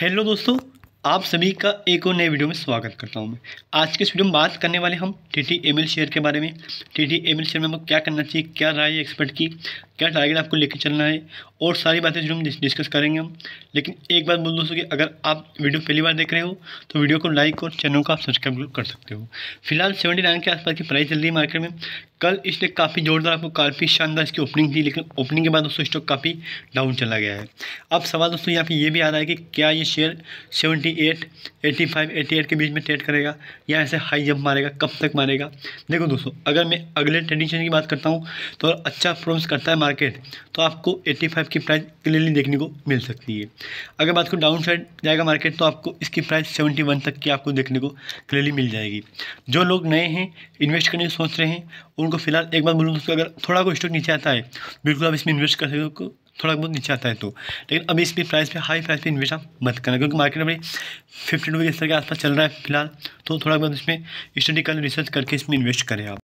hello दोस्तों आप सभी का एक और नए वीडियो में स्वागत करता हूं मैं आज के इस वीडियो में बात करने वाले हम टी टी एम शेयर के बारे में टी टी एम शेयर में हमें क्या करना चाहिए क्या राय है एक्सपर्ट की क्या टारगेट आपको लेके चलना है और सारी बातें जो हम डिस्कस करेंगे हम लेकिन एक बात बोल दोस्तों कि अगर आप वीडियो पहली बार देख रहे हो तो वीडियो को लाइक और चैनल को आप सब्सक्राइब कर सकते हो फिलहाल सेवेंटी नाइन के आसपास की प्राइस चल रही है मार्केट में कल इसने काफ़ी जोरदार आपको काफ़ी शानदार इसकी ओपनिंग थी लेकिन ओपनिंग के बाद दोस्तों स्टॉक काफ़ी डाउन चला गया है अब सवाल दोस्तों यहाँ पर ये भी आ रहा है कि क्या ये शेयर फाइव एटी एट के बीच में ट्रेड करेगा या ऐसे हाई जंप मारेगा कब तक मारेगा देखो दोस्तों अगर मैं अगले ट्रेडिंग की बात करता हूँ तो अच्छा परफॉर्मेंस करता है मार्केट तो आपको 85 की प्राइस क्लियरली देखने को मिल सकती है अगर बात को डाउन साइड जाएगा मार्केट तो आपको इसकी प्राइस 71 तक की आपको देखने को क्लियरली मिल जाएगी जो लोग नए हैं इन्वेस्ट करने की सोच रहे हैं उनको फिलहाल एक बार बोलूँ तो अगर थोड़ा को स्टॉक नीचे आता है बिल्कुल आप इसमें इन्वेस्ट कर सकते हो थोड़ा बहुत नीचे आता है तो लेकिन अभी इसमें प्राइस पे हाई प्राइस पे इन्वेस्ट आप मत करना क्योंकि मार्केट में फिफ्टी रुपये के स्तर के आसपास चल रहा है फिलहाल तो थोड़ा बहुत इसमें स्टडी कर रिसर्च करके इसमें इन्वेस्ट करें आप